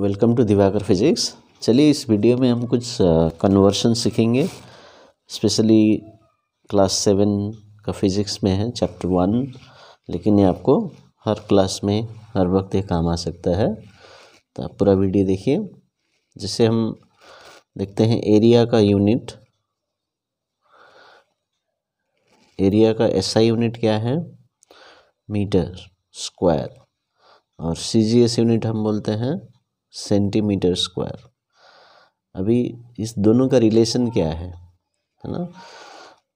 Welcome to Diwakar physics चलिए इस video में हम कुछ कन्वर्शन सीखेंगे स्पेशली क्लास सेवन का फिजिक्स में है चैप्टर वन लेकिन ये आपको हर क्लास में हर वक्त ये काम आ सकता है तो आप पूरा वीडियो देखिए जिसे हम देखते हैं एरिया का यूनिट एरिया का एसआई यूनिट क्या है मीटर स्क्वायर और सीजीएस यूनिट हम बोलते हैं सेंटीमीटर स्क्वायर अभी इस दोनों का रिलेशन क्या है है ना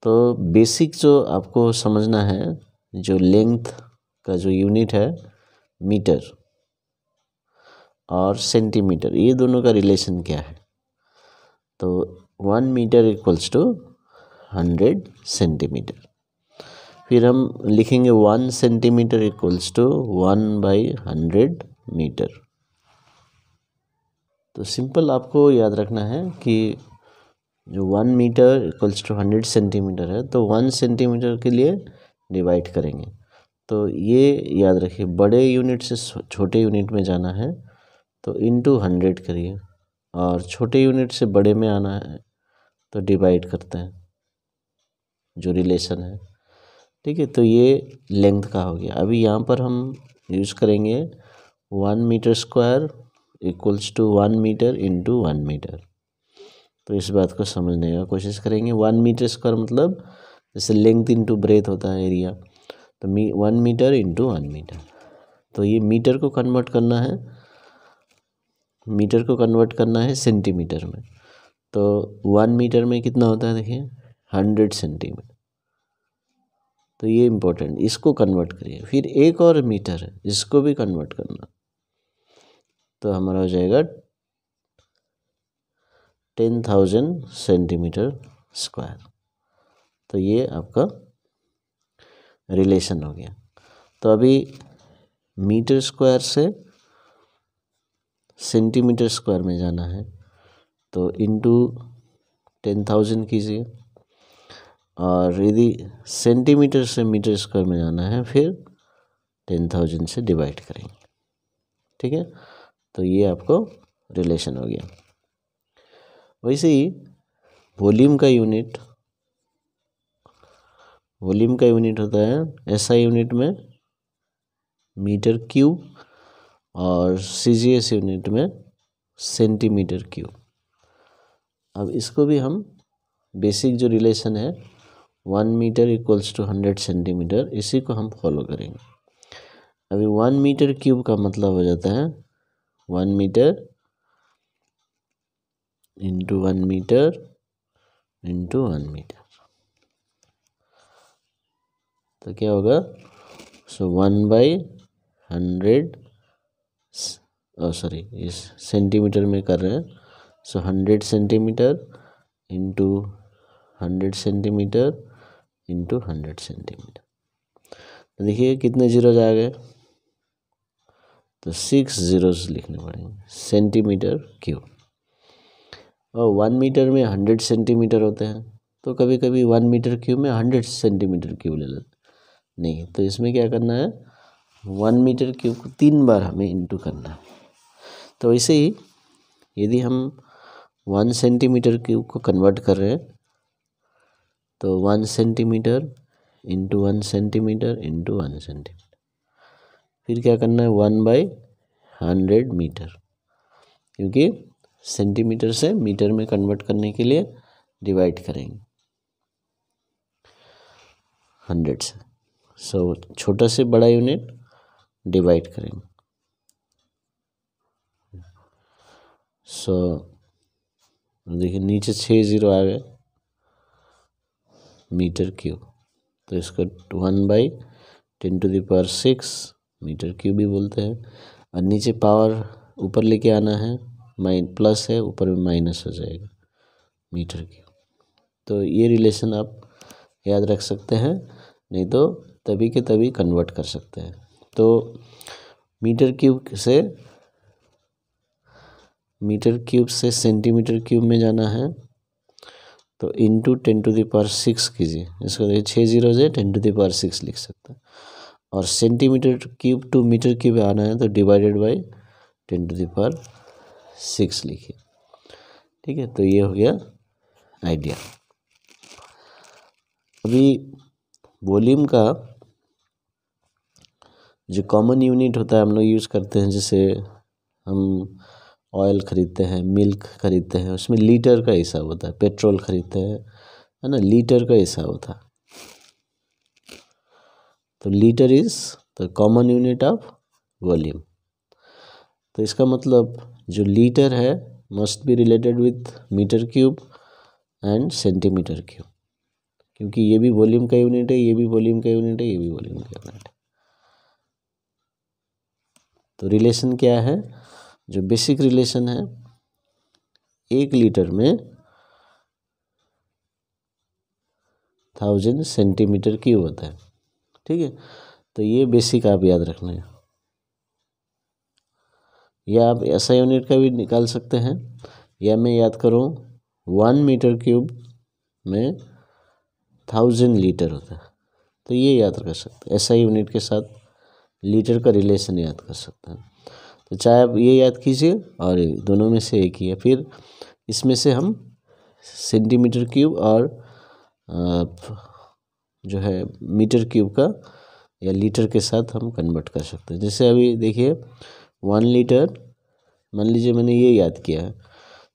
तो बेसिक जो आपको समझना है जो लेंथ का जो यूनिट है मीटर और सेंटीमीटर ये दोनों का रिलेशन क्या है तो one metre equals to hundred centimetre फिर हम लिखेंगे one centimetre equals to one by hundred metre तो सिंपल आपको याद रखना है कि जो one metre equals to hundred centimetre है तो वन सेंटीमीटर के लिए डिवाइड करेंगे तो ये याद रखिए बड़े यूनिट से छोटे यूनिट में जाना है तो इनटू हंड्रेड करिए और छोटे यूनिट से बड़े में आना है तो डिवाइड करते हैं जो रिलेशन है ठीक है तो ये लेंथ का हो गया अभी यहाँ पर हम यूज़ करेंगे one metre square equals to one metre into one metre तो इस बात को समझने का कोशिश करेंगे वन मीटर स्क्वायर मतलब जैसे लेंथ इंटू ब्रेथ होता है एरिया तो मी one metre into one metre तो ये मीटर को कन्वर्ट करना है मीटर को कन्वर्ट करना है सेंटीमीटर में तो वन मीटर में कितना होता है देखिए हंड्रेड सेंटीमीटर तो ये इम्पोर्टेंट इसको कन्वर्ट करिए फिर एक और मीटर है इसको भी कन्वर्ट करना तो हमारा हो जाएगा टेन थाउजेंड सेंटीमीटर स्क्वायर तो ये आपका रिलेशन हो गया तो अभी मीटर स्क्वायर से सेंटीमीटर स्क्वायर में जाना है तो इनटू टेन थाउजेंड कीजिए और यदि सेंटीमीटर से मीटर स्क्वायर में जाना है फिर टेन थाउजेंड से डिवाइड करेंगे ठीक है तो ये आपको रिलेशन हो गया वैसे ही वॉल्यूम का यूनिट वॉल्यूम का यूनिट होता है ऐसा यूनिट में मीटर क्यूब और सीजीएस यूनिट में सेंटीमीटर क्यूब अब इसको भी हम बेसिक जो रिलेशन है one metre equals to hundred centimetre इसी को हम फॉलो करेंगे अभी वन मीटर क्यूब का मतलब हो जाता है one metre into one metre into one metre तो क्या होगा so one by hundred sorry इस सेंटीमीटर में कर रहे हैं so hundred centimetre into hundred centimetre into hundred centimetre देखिए कितने जीरो जाएगा गए तो सिक्स ज़ीरोस लिखने पड़ेंगे सेंटीमीटर क्यूब और वन मीटर में हंड्रेड सेंटीमीटर होते हैं तो कभी कभी वन मीटर क्यूब में हंड्रेड सेंटीमीटर क्यूब ले लेते नहीं तो इसमें क्या करना है वन मीटर क्यूब को तीन बार हमें इंटू करना है तो वैसे ही यदि हम वन सेंटीमीटर क्यूब को कन्वर्ट कर रहे हैं तो one centimetre into one centimetre into one centimetre फिर क्या करना है वन बाई हंड्रेड मीटर क्योंकि सेंटीमीटर से मीटर में कन्वर्ट करने के लिए डिवाइड करेंगे हंड्रेड से सो so, छोटा से बड़ा यूनिट डिवाइड करेंगे सो so, देखिए नीचे छः ज़ीरो आ गए मीटर क्यूब तो इसको one by ten to the power six metre cube भी बोलते हैं और नीचे पावर ऊपर लेके आना है माइन प्लस है ऊपर में माइनस हो जाएगा मीटर क्यूब तो ये रिलेशन आप याद रख सकते हैं नहीं तो तभी के तभी कन्वर्ट कर सकते हैं तो मीटर क्यूब से मीटर क्यूब से सेंटीमीटर क्यूब में जाना है तो into ten to the power six कीजिए इसको देखिए छः जीरो से टेन टू दावर सिक्स लिख सकते हैं और centimetre cube to metre cube आना है तो divided by ten to the power six लिखिए ठीक है तो ये हो गया आइडिया अभी वॉल्यूम का जो कॉमन यूनिट होता है हम लोग यूज़ करते हैं जैसे हम ऑयल ख़रीदते हैं मिल्क ख़रीदते हैं उसमें लीटर का हिसाब होता है पेट्रोल ख़रीदते हैं है ना लीटर का हिसाब होता है तो litre is the common unit of volume तो इसका मतलब जो लीटर है must be related with metre cube and centimetre cube क्योंकि ये भी वॉल्यूम का यूनिट है ये भी वॉल्यूम का यूनिट है ये भी वॉल्यूम का यूनिट है तो रिलेशन क्या है जो बेसिक रिलेशन है एक लीटर में थाउजेंड सेंटीमीटर क्यूब होता है ठीक है तो ये बेसिक आप याद रखना है या आप ऐसा यूनिट का भी निकाल सकते हैं या मैं याद करूँ वन मीटर क्यूब में थाउजेंड लीटर होता है तो ये याद कर सकते हैं ऐसा यूनिट के साथ लीटर का रिलेशन याद कर सकते हैं तो चाहे आप ये याद कीजिए और दोनों में से एक ही है फिर इसमें से हम सेंटीमीटर क्यूब और जो है मीटर क्यूब का या लीटर के साथ हम कन्वर्ट कर सकते हैं जैसे अभी देखिए वन लीटर मान लीजिए मैंने ये याद किया है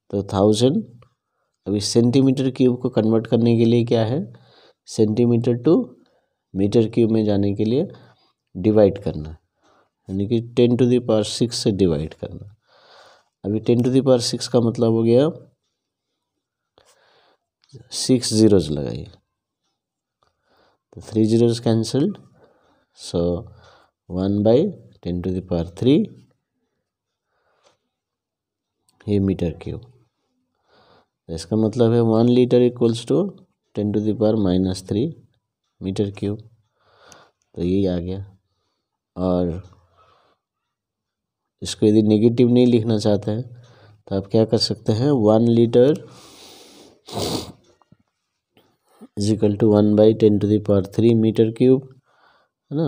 तो थाउजेंड अभी सेंटीमीटर क्यूब को कन्वर्ट करने के लिए क्या है सेंटीमीटर टू मीटर क्यूब में जाने के लिए डिवाइड करना यानी कि टेन टू दावर सिक्स से डिवाइड करना अभी टेन टू दावर सिक्स का मतलब हो गया सिक्स ज़ीरोज लगाइए The three zeros cancelled. So 1 by 10 to the power 3 ये मीटर क्यूब इसका मतलब है one litre equals to ten to the power minus three metre cube तो यही आ गया और इसको यदि नेगेटिव नहीं लिखना चाहते हैं तो आप क्या कर सकते हैं one litre is equal to one by ten to the power three metre cube है ना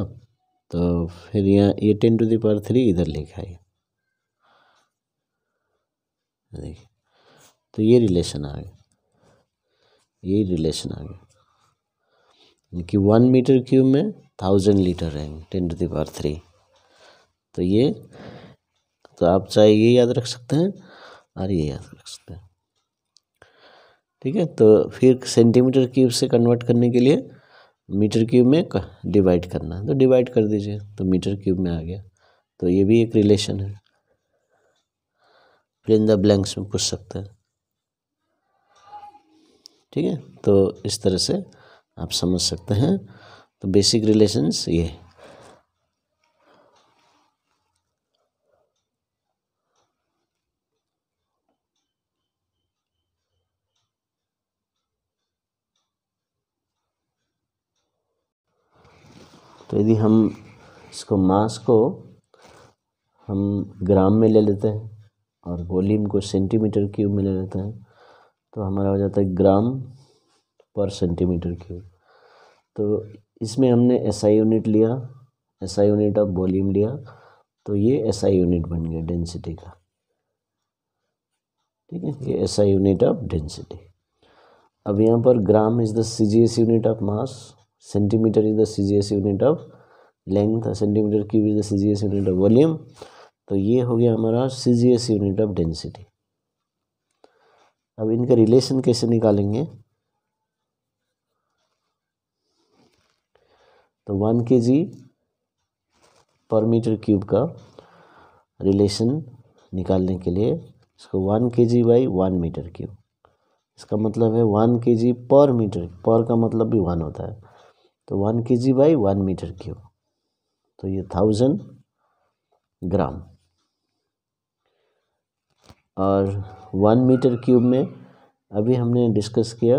तो फिर यहाँ ये टेन टू दावर थ्री इधर लिखा है देखिए तो ये रिलेशन आ गया ये रिलेशन आ गया कि वन मीटर क्यूब में थाउजेंड लीटर रहेंगे टेन टू दावर थ्री तो ये तो आप चाहे ये याद रख सकते हैं और ये याद रख सकते हैं ठीक है तो फिर सेंटीमीटर क्यूब से कन्वर्ट करने के लिए मीटर क्यूब में डिवाइड करना है तो डिवाइड कर दीजिए तो मीटर क्यूब में आ गया तो ये भी एक रिलेशन है फिर इन द ब्लैंक्स में पूछ सकते हैं ठीक है तो इस तरह से आप समझ सकते हैं तो बेसिक रिलेशंस ये तो यदि हम इसको मास को हम ग्राम में ले लेते हैं और वॉल्यूम को सेंटीमीटर क्यूब में ले लेते हैं तो हमारा हो जाता है ग्राम पर सेंटीमीटर क्यूब तो इसमें हमने एस आई यूनिट लिया एस यूनिट ऑफ वॉल्यूम लिया तो ये एस यूनिट बन गया डेंसिटी का ठीक है ये S I unit of density अब यहाँ पर gram is the C G S unit of mass the C G S unit of length centimetre cube is the C G S unit of volume तो ये हो गया हमारा C G S unit of density अब इनका relation कैसे निकालेंगे तो one K G per metre cube का रिलेशन निकालने के लिए इसको one K G by one metre cube इसका मतलब है one K G per metre पर का मतलब भी वन होता है तो one K G by one metre cube तो ये थाउजेंड ग्राम और वन मीटर क्यूब में अभी हमने डिस्कस किया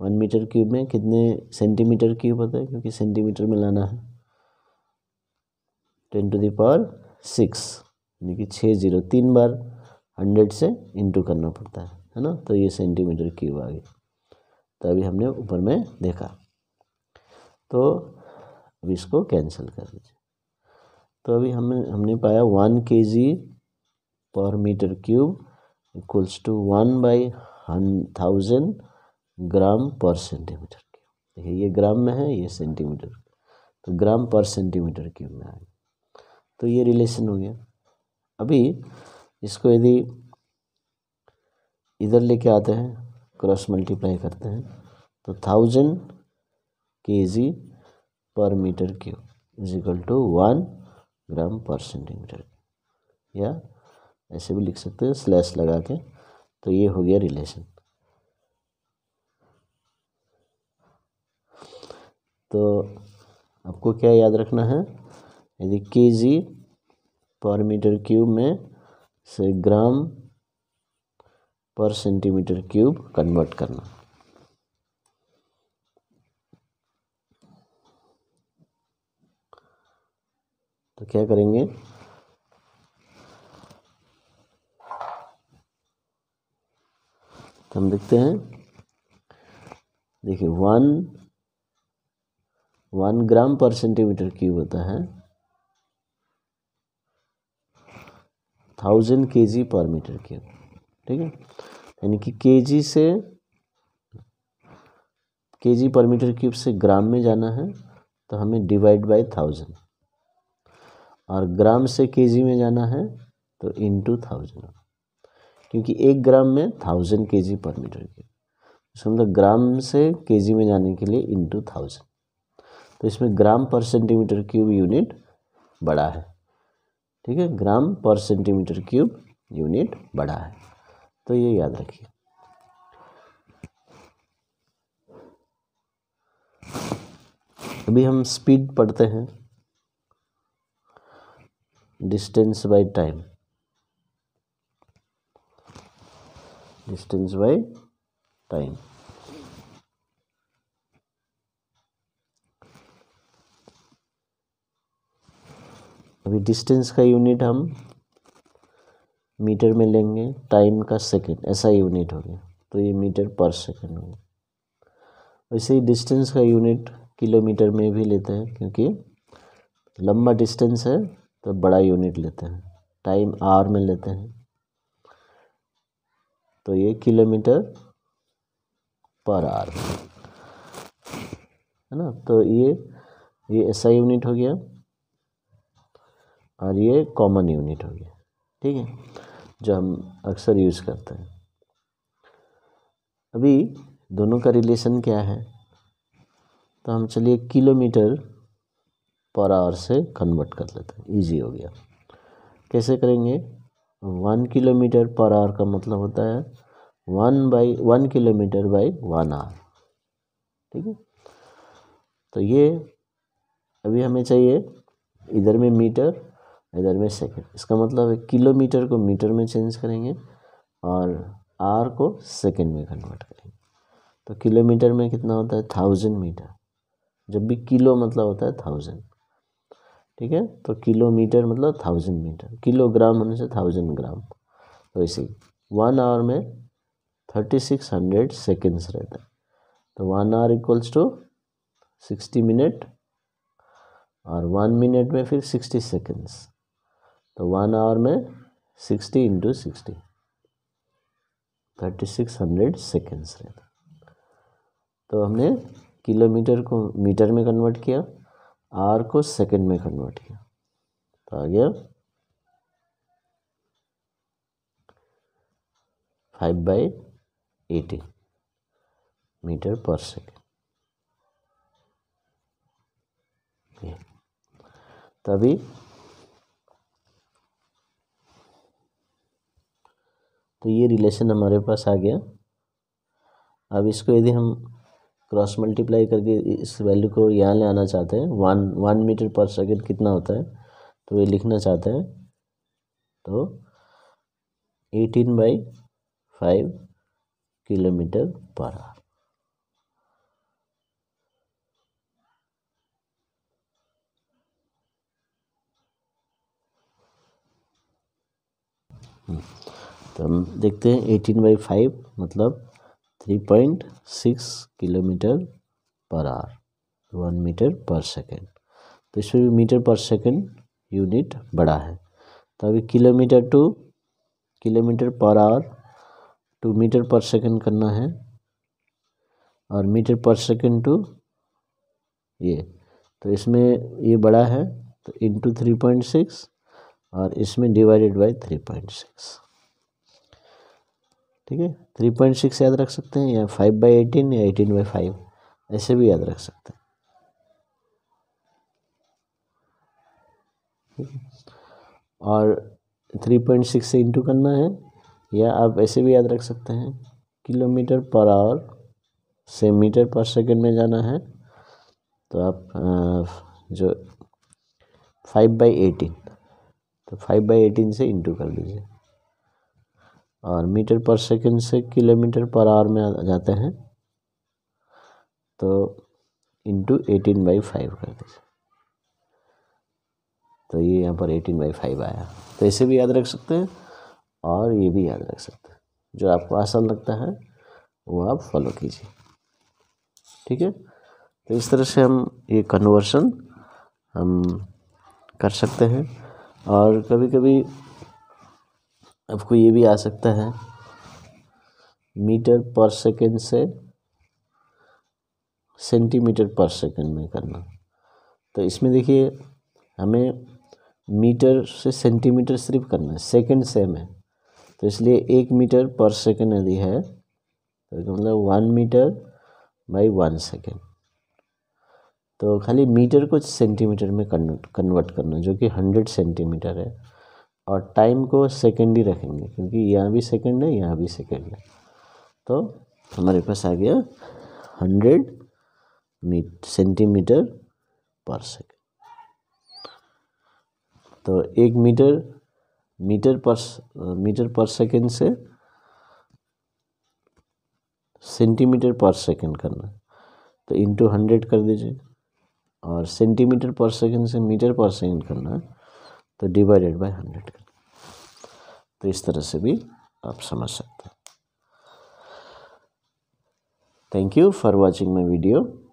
वन मीटर क्यूब में कितने सेंटीमीटर क्यूब होता है क्योंकि सेंटीमीटर में लाना है टेन टू दावर सिक्स यानी कि छः जीरो तीन बार हंड्रेड से इंटू करना पड़ता है है ना तो ये सेंटीमीटर क्यूब आ गया तो अभी हमने ऊपर में देखा तो अभी इसको कैंसिल कर दीजिए तो अभी हम हमने पाया one K G per metre cube equals to one by thousand gram per centimetre cube देखिए ये ग्राम में है ये सेंटीमीटर तो ग्राम पर सेंटीमीटर क्यूब में आ गया तो ये रिलेशन हो गया अभी इसको यदि इधर लेके आते हैं क्रॉस मल्टीप्लाई करते हैं तो thousand K G per metre cube is equal to one gram per centimetre या ऐसे भी लिख सकते हैं स्लैश लगा के तो ये हो गया रिलेशन तो आपको क्या याद रखना है यदि के जी पर मीटर क्यूब में से ग्राम पर सेंटीमीटर क्यूब कन्वर्ट करना तो क्या करेंगे तो हम देखते हैं देखिए one one gram per centimetre cube होता है थाउजेंड के पर मीटर क्यूब ठीक है यानी कि के से के जी पर मीटर क्यूब से ग्राम में जाना है तो हमें डिवाइड बाय थाउजेंड और ग्राम से के में जाना है तो इंटू थाउजेंड क्योंकि एक ग्राम में thousand K G per metre cube इसका मतलब ग्राम से के में जाने के लिए इंटू थाउजेंड तो इसमें ग्राम पर सेंटीमीटर क्यूब यूनिट बड़ा है ठीक है ग्राम पर सेंटीमीटर क्यूब यूनिट बड़ा है तो ये याद रखिए अभी हम स्पीड पढ़ते हैं distance by time distance by time अभी डिस्टेंस का यूनिट हम मीटर में लेंगे टाइम का सेकेंड ऐसा यूनिट हो गया तो ये मीटर पर सेकेंड हो गया वैसे ही डिस्टेंस का यूनिट किलोमीटर में भी लेते हैं क्योंकि लंबा डिस्टेंस है तो बड़ा यूनिट लेते हैं टाइम आर में लेते हैं तो ये किलोमीटर पर आर है ना तो ये ये ऐसा यूनिट हो गया और ये कॉमन यूनिट हो गया ठीक है जो हम अक्सर यूज़ करते हैं अभी दोनों का रिलेशन क्या है तो हम चलिए किलोमीटर पर आवर से कन्वर्ट कर लेते हैं इजी हो गया कैसे करेंगे वन किलोमीटर पर आवर का मतलब होता है one by one kilometre by one hour ठीक है तो ये अभी हमें चाहिए इधर में मीटर इधर में सेकेंड इसका मतलब है किलोमीटर को मीटर में चेंज करेंगे और आर को सेकेंड में कन्वर्ट करेंगे तो किलोमीटर में कितना होता है थाउजेंड मीटर जब भी किलो मतलब होता है थाउजेंड ठीक है तो किलोमीटर मतलब थाउजेंड मीटर किलोग्राम होने से थाउजेंड ग्राम तो इसी वन आवर में थर्टी सिक्स हंड्रेड सेकेंड्स रहता है तो one hour equals to sixty minute और वन मिनट में फिर सिक्सटी सेकेंड्स तो वन आवर में sixty into sixty thirty six hundred seconds रहता तो हमने किलोमीटर को मीटर में कन्वर्ट किया आर को सेकेंड में कन्वर्ट किया तो आ गया five by eighteen metre per second तभी तो ये रिलेशन हमारे पास आ गया अब इसको यदि हम क्रॉस मल्टीप्लाई करके इस वैल्यू को यहाँ ले आना चाहते हैं one one metre per second कितना होता है तो ये लिखना चाहते हैं तो eighteen by five kilometre per hour Hmm. तो हम देखते हैं एटीन बाई फाइव मतलब three point six kilometre per hour one metre per second तो इसमें भी मीटर पर सेकेंड यूनिट बड़ा है तो अभी kilometre to kilometre per hour to metre per second करना है और मीटर पर सेकेंड टू ये तो इसमें ये बड़ा है तो इंटू थ्री पॉइंट सिक्स और इसमें divided by three point six ठीक है थ्री पॉइंट सिक्स याद रख सकते हैं या फाइव बाई एटीन या एटीन बाई फाइव ऐसे भी याद रख सकते हैं और थ्री पॉइंट सिक्स से इंटू करना है या आप ऐसे भी याद रख सकते हैं किलोमीटर पर आवर से मीटर पर सेकेंड में जाना है तो आप जो फाइव बाई एटीन तो फाइव बाई एटीन से इंटू कर लीजिए और मीटर पर सेकंड से किलोमीटर पर आवर में आ जाते हैं तो इंटू एटीन बाई फाइव कर दीजिए तो ये यहाँ पर एटीन बाई फाइव आया तो इसे भी याद रख सकते हैं और ये भी याद रख सकते हैं जो आपको आसान लगता है वो आप फॉलो कीजिए ठीक है तो इस तरह से हम ये कन्वर्सन हम कर सकते हैं और कभी कभी आपको ये भी आ सकता है मीटर पर सेकेंड से सेंटीमीटर पर सेकेंड में करना तो इसमें देखिए हमें मीटर से सेंटीमीटर सिर्फ करना है सेकेंड सेम है तो इसलिए एक मीटर पर सेकेंड यदि है तो मतलब one metre by one second तो खाली मीटर को सेंटीमीटर में कन्वर्ट करना जो कि हंड्रेड सेंटीमीटर है और टाइम को सेकेंड ही रखेंगे क्योंकि यहाँ भी सेकेंड है यहाँ भी सेकेंड है तो हमारे पास आ गया हंड्रेड मीट सेंटीमीटर पर सेकेंड तो एक metre metre per metre per second से सेंटीमीटर पर सेकेंड करना तो इंटू हंड्रेड कर दीजिए और सेंटीमीटर पर सेकेंड से मीटर पर सेकेंड करना तो डिवाइडेड बाय हंड्रेड तो इस तरह से भी आप समझ सकते हैं thank you for watching my video